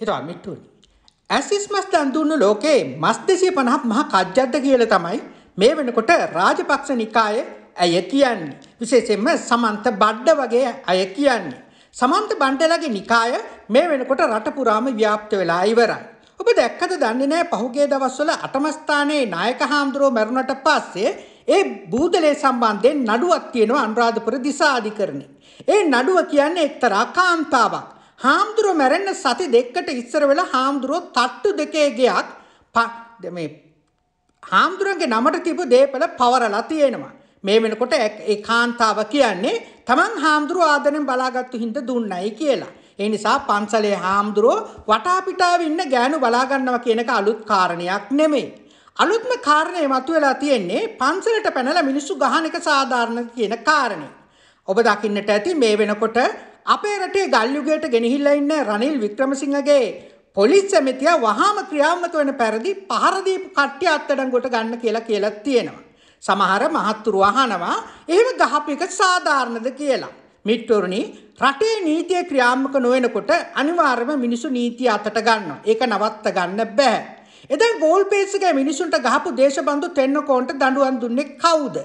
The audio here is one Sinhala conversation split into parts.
හිරමිට්ටුවනි. ඇසිස් මස් දන්දුන්න ලෝකයේ මස් දෙසිය පනහක් මහ කජ්ජද්ද කියල තමයි මේ වෙනකොට රාජපක්ෂ නිකාය ඇය කියන්නේ. විශේෂෙන්ම සමන්ත බඩ්ඩ වගේ අය කියන්නේ. සමන්ත බණ්ඩලගේ නිකාය මේ වෙනකොට රටපුරාම ව්‍යාප්ත වෙලා ඉවරයි. ඔබ දැක්කද දන්නේ නෑ පහුගේ දවස්වල අටමස්ථානයේ නායක හාමුදුරුව මැරුණට පස්සේ ඒ බූදලේ සම්බන්ධයෙන් නඩුවක් තියෙනවා අනුරාධපුර දිසාධිකරණේ. ඒ නඩුව කියන්නේ එක්තරා කාන්තාවක්. හාමුදුරුව මැරෙන්න සති දෙකට ඉස්සර වෙලා හාමුදුරුව තට්ටු දෙකේ ගයක් මේ හාමුදුරන්ගේ නමට තිබු දේපල පවරලා තියෙනවා. මේ වෙනකොට ඒ කාන්තාව කියන්නේ තමන් හාමුදුරුව ආදරෙන් බලාගත්තු හින්ද දුන්නයි කියලා. ඒ නිසා පන්සලේ හාමුදුරුව වටාපිටාව ඉන්න ගෑනු බලාගන්නවා කියන එක අලුත් කාරණයක් නෙමෙයි. අලුත්ම කාරණේ මතුවලා තියෙන්නේ පන්සලට පැනලා මිනිස්සු ගහන එක සාධාරණ කියන කාරණේ. ඔබ දකින්නට ඇති මේ වෙනකොට අපේ රටේ ගල්යුගයට ගෙනහිල්ලා ඉන්න රනිල් වික්‍රමසිංහගේ පොලිස් සැමිතිය වහාම ක්‍රියාත්මක වෙන පැරදි පහර දීපු කට්ටිය අත්අඩංගුවට ගන්න කියලා කියලා තියෙනවා. සමහර මහත්තුරු අහනවා එහෙම ගහපු එක සාධාරණද කියලා. මිට්ටෝරණි රටේ නීතිය ක්‍රියාත්මක නොවනකොට අනිවාර්යයෙන්ම මිනිසු නීතිය අතට ගන්නවා. ඒක නවත්ත ගන්න බෑ. එතෙන් ගෝල් පේස් එකේ මිනිසුන්ට ගහපු දේශබන්දු තෙන්නකෝන්ට දඬුවම් දුන්නේ කවුද?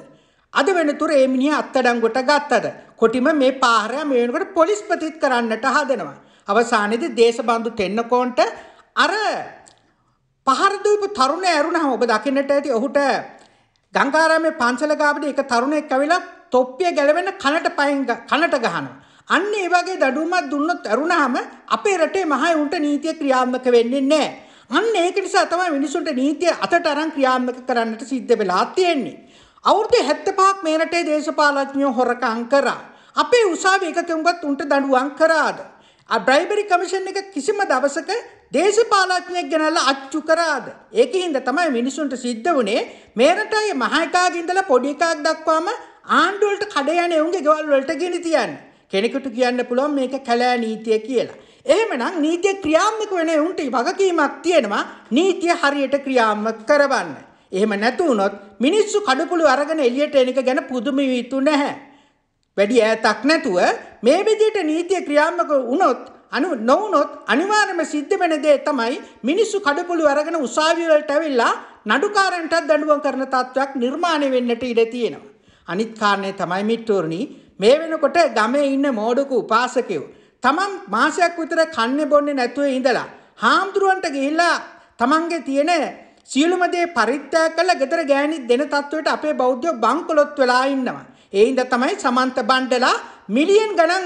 අද වෙනතුර ඒ මිනිහ අත්අඩංගුවට ගත්තද කොටිම මේ පාහරයා මේ වෙනකොට පොලිස්පතිත් කරන්නට හදනවා. අවසානයේදී දේශබන්දු තෙන්නකෝන්ට අර පහර දීපු තරුණ ඇරුණාම ඔබ දකින්නට ඇති ඔහුට ගංගාරාමේ පන්සල ගාවදී එක තරුණෙක් ඇවිල්ලා තොප්පිය ගැලවෙන කනට පහෙන් කනට ගහනවා. අන්න ඒ වගේ දඩුවමක් දුන්නොත් ඇරුණාම අපේ රටේ මහා උන්ට නීතිය ක්‍රියාත්මක වෙන්නේ නැහැ. අන්න ඒක නිසා තමයි මිනිසුන්ට නීතිය අතට අරන් ක්‍රියාත්මක කරන්නට සිද්ධ වෙලා තියෙන්නේ. අවුරුදු 75ක් මේ රටේ දේශපාලඥයෝ හොරකම් කරා. අපේ උසාවිය එකතුම්ගත් උන්ට දඬුවම් කරාද? බ්‍රයිබරි කමිෂන් එක කිසිම දවසක දේශපාලඥයෙක් ගෙනල්ලා අච්චු කරාද? ඒකේ හින්දා තමයි මිනිසුන්ට සිද්ධ වුණේ මේ රටේ මහ එකාගේ ඉඳලා පොඩි එකාක් දක්වාම ආණ්ඩු වලට කඩ යන එවුන්ගේ ගෙවල් වලට ගෙන තියන්නේ. කෙනෙකුට කියන්න පුළුවන් මේක කැලෑ නීතිය කියලා. එහෙමනම් නීතිය ක්‍රියාත්මක වෙන එවුන්ට වගකීමක් තියෙනවා නීතිය හරියට ක්‍රියාත්මක කරවන්න. එහෙම නැතුවුණොත් මිනිස්සු කඩුපුළු අරගෙන එලියට එන එක ගැන පුදුම විතු නැහැ. වැඩි ඈතක් නැතුව මේ විදිහට නීතිය ක්‍රියාත්මක වුණොත් අනු නොවුනොත් අනිවාර්යයෙන්ම සිද්ධ වෙන දේ තමයි මිනිස්සු කඩපුළු අරගෙන උසාවිය වලට ඇවිල්ලා නඩුකාරයන්ටත් දඬුවම් කරන තත්වයක් නිර්මාණය වෙන්නට ඉඩ තියෙනවා. අනිත් කාරණේ තමයි මිත්‍රෝරණි මේ වෙනකොට ගමේ ඉන්න මෝඩක උපාසකයෝ තමන් මාසයක් විතර කන්නේ බොන්නේ නැතුව ඉඳලා හාමුදුරුවන්ට ගිහිල්ලා තමන්ගේ තියෙන සියලුමදේ පරිත්‍යා කළ ගෙදර ගෑණි දෙන තත්ත්වයට අපේ බෞද්ධෝ බංකොලොත් වෙලා ඉන්නවා. ඒයින්ද තමයි සමන්ත බණ්ඩලා මිලියන් ගණන්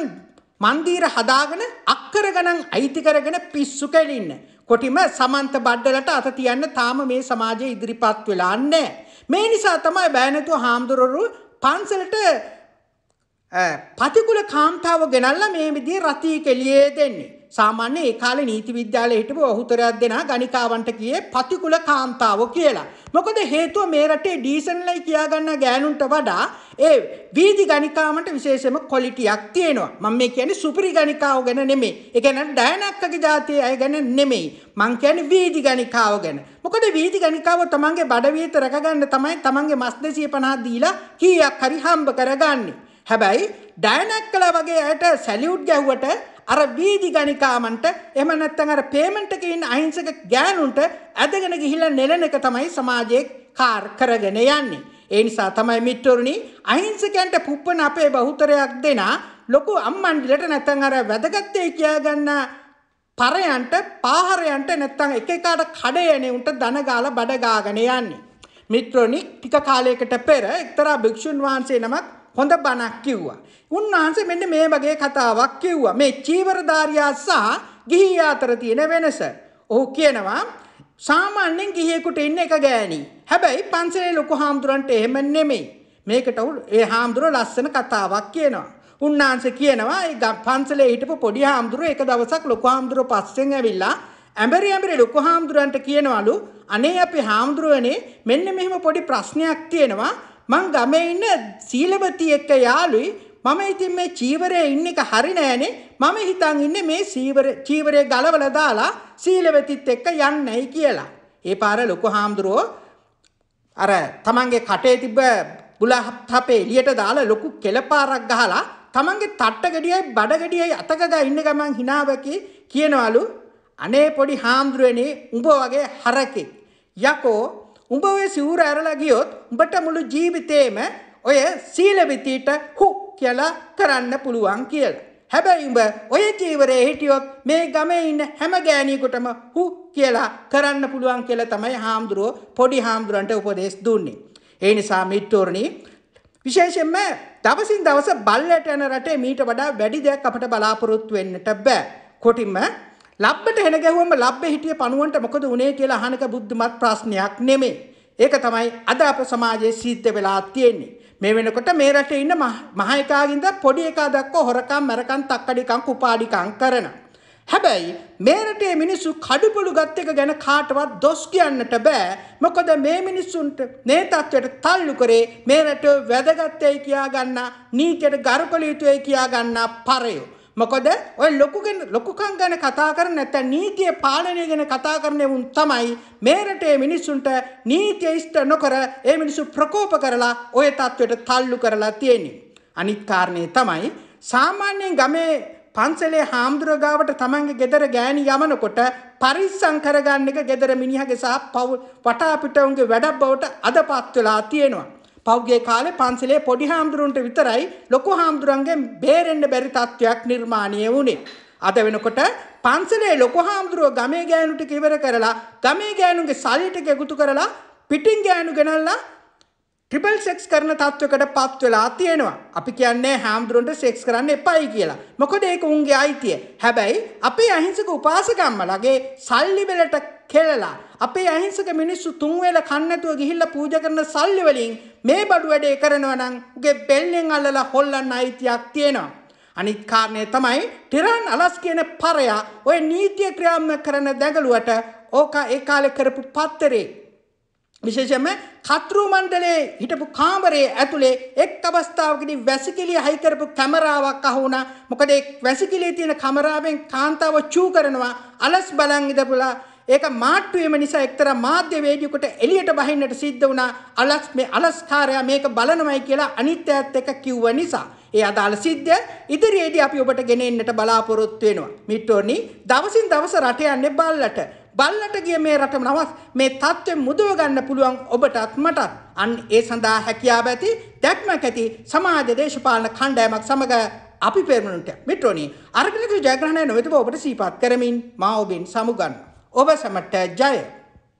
මන්දීර හදාගෙන අක්කර ගණන් අයිති කරගෙන පිස්සු කෙලින්න. කොටිම සමන්ත බඩ්ඩලට අත තියන්න තාම මේ සමාජයේ ඉදිරිපත් වෙලා නැහැ. මේ නිසා තමයි බෑ නැතුව හාමුදුරුවෝ පන්සලට පතිකුල කාන්තාව ගෙනල්ලා මේ විදිහේ රතී කෙලියේ දෙන්නේ. සාමාන්‍ය ඒ කාලේ නීති විද්‍යාලයේ හිටපු ඔහුතරයක් දෙනා ගණිකාවන්ට කියේ පතිකුල කාන්තාවෝ කියලා. මොකද හේතුව මේ රටේ ඩීසන්ලයි කියාගන්න ගෑනුන්ට වඩා ඒ වීදි ගණිකාවන්ට විශේෂම ක්වොලිටියක් තියෙනවා. මම මේ කියන්නේ සුපිරි ගණිකාව ගැන නෙමෙයි. ඒ කියන්නේ ඩයනක්කගේ જાතිය අය ගැන නෙමෙයි. මං කියන්නේ වීදි ගණිකාව ගැන. මොකද වීදි ගණිකාව තමන්ගේ බඩ වියත රැකගන්න තමයි තමන්ගේ මස් 250 දීලා කීයක් හරි හම්බ කරගන්නේ. හැබැයි ඩයනක්කලා වගේ අයට සැලියුට් ගැහුවට අර වීදි ගණිකාමන්ට එහෙම නැත්නම් අර පේමන්ට් එකේ ඉන්න අහිංසක ගෑනුන්ට ඇදගෙන ගිහිල්ලා නෙලන එක තමයි සමාජයේ කාර් කරගෙන යන්නේ. ඒ නිසා තමයි මිත්‍රෝරුනි අහිංසකයන්ට පුප්පන අපේ බහුතරයක් දෙන ලොකු අම්මන්ඩිලට නැත්නම් අර වැදගත්තේ කියා ගන්න පරයන්ට පාහරයන්ට නැත්නම් එක එකාට කඩේනේ උන්ට දන ගාලා බඩ ගාගෙන යන්නේ. මිත්‍රෝනි ටික කාලයකට පෙර එක්තරා භික්ෂුන් වහන්සේ නමක් හොඳ බණක් කිව්වා. උන්වහන්සේ මෙන්න මේ වගේ කතාවක් කිව්වා. මේ චීවරධාරියා සහ ගිහියා අතර තියෙන වෙනස. ඔහු කියනවා සාමාන්‍යයෙන් ගිහියෙකුට ඉන්න එක ගෑණි. හැබැයි පන්සලේ ලොකු හාමුදුරන්ට එහෙම නෙමෙයි. මේකට ඒ හාමුදුරුව ලස්සන කතාවක් කියනවා. උන්වහන්සේ කියනවා ඒ පන්සලේ හිටපු පොඩි හාමුදුරුව එක දවසක් ලොකු හාමුදුරුව පස්සෙන් ඇවිල්ලා ඇඹරි ඇඹරි ලොකු හාමුදුරන්ට කියනවලු අනේ අපි හාමුදුරුවනේ මෙන්න මෙහෙම පොඩි ප්‍රශ්නයක් තියෙනවා මං ගමේ ඉන්න සීලවති එක්ක යාළුයි මම ඉතින් මේ චීවරේ ඉන්න එක හරි නෑනේ මම හිතන් ඉන්නේ මේ සීවර චීවරේ ගලවලා දාලා සීලවතිත් එක්ක යන්නයි කියලා. ඒ පාර ලොකු හාමුදුරුව අර තමන්ගේ කටේ තිබ්බ බුලහත් අපේ එළියට දාලා ලොකු කෙලපාරක් ගහලා තමන්ගේ තට්ට ගෙඩියයි බඩ ගෙඩියයි අතකදා ඉන්න ගමන් hinaවකි කියනවලු අනේ පොඩි හාමුදුරනේ උඹ වගේ හරකෙක් යකෝ උඹ ඔය සිවුර ඇරලා ගියොත් උඹට මුළු ජීවිතේම ඔය සීලවිතීට හු කියලා කරන්න පුළුවන් කියලා. හැබැයි උඹ ඔය චීවරේ හිටියොත් මේ ගමේ ඉන්න හැම ගෑණියෙකුටම හු කියලා කරන්න පුළුවන් කියලා තමයි හාමුදුරුව පොඩි හාමුදුරන්ට උපදෙස් දුන්නේ. ඒ නිසා මිත්‍රෝරණි විශේෂයෙන්ම දවසින් දවස බල්ලට යන රටේ මීට වඩා වැඩි දෙයක් අපට බලාපොරොත්තු වෙන්නට බෑ. කොටින්ම ලබ්බට හෙන ගැහුවම ලබ්බේ හිටිය පණුවන්ට මොකද උනේ කියලා අහනක බුද්ධිමත් ප්‍රශ්නයක් නෙමෙයි. ඒක තමයි අද අප සමාජයේ සීත්‍ය වෙලා තියෙන්නේ. මේ වෙනකොට මේ රටේ ඉන්න මහ එකාගින්ද පොඩි එකා දක්වා හොරකම් මරකම් තක්කඩිකම් කුපාඩිකම් කරනවා. හැබැයි මේ රටේ මිනිස්සු කඩුපුළු ගත් එක ගැන කාටවත් දොස් කියන්නට බෑ. මොකද මේ මිනිස්සුන්ට මේ තත්ත්වයට තල්ලු කරේ මේ රටේ වැදගත් වෙයි කියා ගන්න, නීතියට ගරු කළ යුතුයි කියා ගන්න පරයෝ. මොකද ඔය ලොකු ලොකුකම් ගැන කතා කරන්නේ නැත්නම් නීතිය පාලනය ගැන කතා කරන්නේ වුන් තමයි මේ රටේ මිනිස්සුන්ට නීතිය ඉෂ්ට නොකර ඒ මිනිස්සු ප්‍රකෝප කරලා ওই තත්වයට තල්ලු කරලා තියෙන්නේ. අනිත් කාරණේ තමයි සාමාන්‍යයෙන් ගමේ පන්සලේ හාමුදුරුවෝ ගාවට තමන්ගේ ගෙදර ගෑණි යමනකොට පරිස්සම් කරගන්න එක ගෙදර මිනිහගේ සහ පව් වටා පිටවුන්ගේ වැඩබවට අදපත් වෙලා තියෙනවා. පෞගේ කාලේ පන්සලේ පොඩි හාමුදුරුවන්ට විතරයි ලොකු හාමුදුරුවන්ගෙන් බේරෙන්න බැරි තත්ත්වයක් නිර්මාණය වුණේ. අද වෙනකොට පන්සලේ ලොකු හාමුදුරුව ගමේ ගෑනු ටික ඉවර කරලා ගමේ ගෑනුන්ගේ සල්ලි ටික එකතු කරලා පිටින් ගෑනු ගෙනල්ලා ට්‍රිපල් සෙක්ස් කරන තත්වයකට පත් වෙලා තියෙනවා. අපි කියන්නේ හාමුදුරුවන්ට සෙක්ස් කරන්න එපයි කියලා. මොකද ඒක උන්ගේ අයිතිය. හැබැයි අපේ අහිංසක උපාසකම්මලගේ සල්ලි වලට කෙලලා අපේ අහිංසක මිනිස්සු තුන් වේල කන්නැතුව ගිහිල්ලා පූජා කරන සල්ලි වලින් මේ බඩු වැඩේ කරනවා නම් උගේ බෙල්ලෙන් අල්ලලා හොල්ලන්න අයිතියක් තියෙනවා. අනිත් කාරණය තමයි ටිරන් අලස් කියන පරයා ඔය නීතිය ක්‍රියාත්මක කරන දැගලුවට ඕක ඒ කාලේ කරපු පත්තරේ විශේෂයෙන්ම කතරු මණ්ඩලයේ හිටපු කාමරයේ ඇතුලේ එක් අවස්ථාවකදී වැසිකිළිය හයි කරපු කැමරාවක් අහු වුණා. මොකද ඒ වැසිකිළියේ තියෙන කැමරාවෙන් කාන්තාව චූ කරනවා අලස් බලන් ඉඳපුලා ඒක මාට්ටු වීම නිසා එක්තරා මාධ්‍ය වේදිකෙකුට එළියට බහින්නට සිද්ධ වුණා අලස් මේ අලස්කාරයා මේක බලනවයි කියලා අනිත්‍යයත් එක කිව්ව නිසා. ඒ අදාළ සිද්ධිය ඉදිරියේදී අපි ඔබට ගෙන එන්නට බලාපොරොත්තු වෙනවා. මිට්ටෝනි දවසින් දවස රට යන්නේ බල්ලට. බල්ලට ගිය මේ රට නවස් මේ தත්ත්වෙ මුදව ගන්න පුළුවන් ඔබටත් මටත්. අන් ඒ සඳහා හැකියාව ඇති දැක්මක් ඇති සමාජ දේශපාලන කණ්ඩායමක් සමග අපි පෙරමුණට මිට්‍රෝනි අර්ගනික ජයග්‍රහණය නොවෙතව ඔබට සීපත් කරමින් මා ඔබෙන් සමුගන්නවා. उपसमट्ट जाए